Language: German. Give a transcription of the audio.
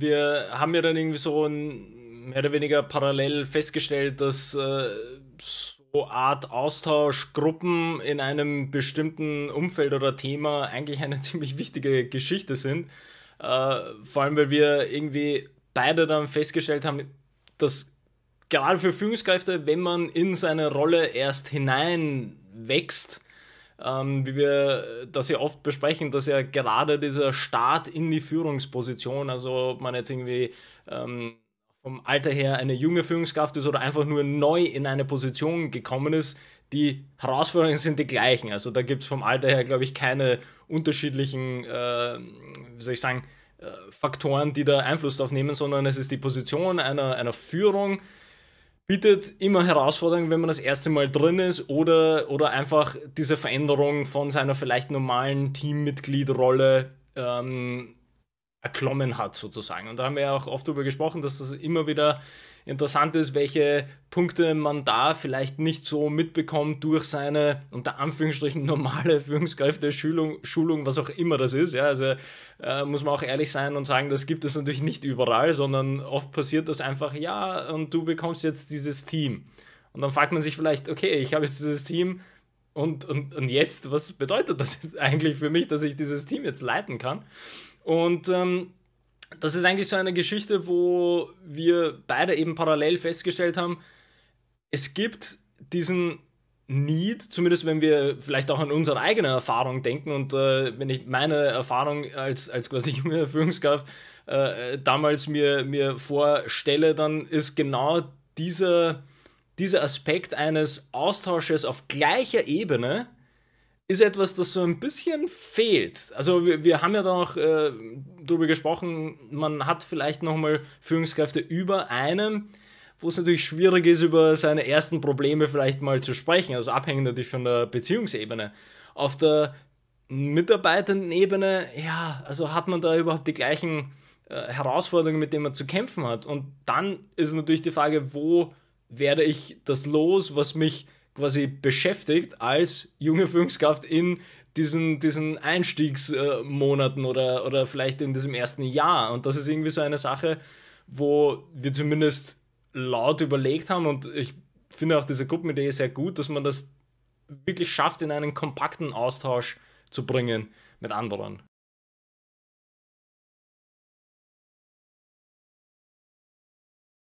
wir haben ja dann irgendwie so ein, mehr oder weniger parallel festgestellt, dass äh, so Art Austauschgruppen in einem bestimmten Umfeld oder Thema eigentlich eine ziemlich wichtige Geschichte sind. Äh, vor allem, weil wir irgendwie beide dann festgestellt haben, dass gerade für Führungskräfte, wenn man in seine Rolle erst hinein wächst, ähm, wie wir äh, das ja oft besprechen, dass ja gerade dieser Start in die Führungsposition, also ob man jetzt irgendwie ähm, vom Alter her eine junge Führungskraft ist oder einfach nur neu in eine Position gekommen ist, die Herausforderungen sind die gleichen. Also da gibt es vom Alter her, glaube ich, keine unterschiedlichen, äh, wie soll ich sagen, äh, Faktoren, die da Einfluss drauf nehmen, sondern es ist die Position einer, einer Führung, bietet immer Herausforderungen, wenn man das erste Mal drin ist oder, oder einfach diese Veränderung von seiner vielleicht normalen Teammitgliedrolle ähm, erklommen hat, sozusagen. Und da haben wir ja auch oft darüber gesprochen, dass das immer wieder interessant ist, welche Punkte man da vielleicht nicht so mitbekommt durch seine unter Anführungsstrichen normale Führungskräfte-Schulung, Schulung, was auch immer das ist. Ja, also äh, muss man auch ehrlich sein und sagen, das gibt es natürlich nicht überall, sondern oft passiert das einfach, ja, und du bekommst jetzt dieses Team. Und dann fragt man sich vielleicht, okay, ich habe jetzt dieses Team, und, und, und jetzt, was bedeutet das eigentlich für mich, dass ich dieses Team jetzt leiten kann? Und ähm, das ist eigentlich so eine Geschichte, wo wir beide eben parallel festgestellt haben, es gibt diesen Need, zumindest wenn wir vielleicht auch an unsere eigene Erfahrung denken und äh, wenn ich meine Erfahrung als, als quasi junge Führungskraft äh, damals mir, mir vorstelle, dann ist genau dieser, dieser Aspekt eines Austausches auf gleicher Ebene ist etwas, das so ein bisschen fehlt. Also wir, wir haben ja da noch äh, darüber gesprochen, man hat vielleicht nochmal Führungskräfte über einem, wo es natürlich schwierig ist, über seine ersten Probleme vielleicht mal zu sprechen. Also abhängig natürlich von der Beziehungsebene. Auf der mitarbeitenden Ebene, ja, also hat man da überhaupt die gleichen äh, Herausforderungen, mit denen man zu kämpfen hat. Und dann ist natürlich die Frage, wo werde ich das los, was mich quasi beschäftigt als junge Führungskraft in diesen, diesen Einstiegsmonaten äh, oder, oder vielleicht in diesem ersten Jahr. Und das ist irgendwie so eine Sache, wo wir zumindest laut überlegt haben und ich finde auch diese Gruppenidee sehr gut, dass man das wirklich schafft, in einen kompakten Austausch zu bringen mit anderen.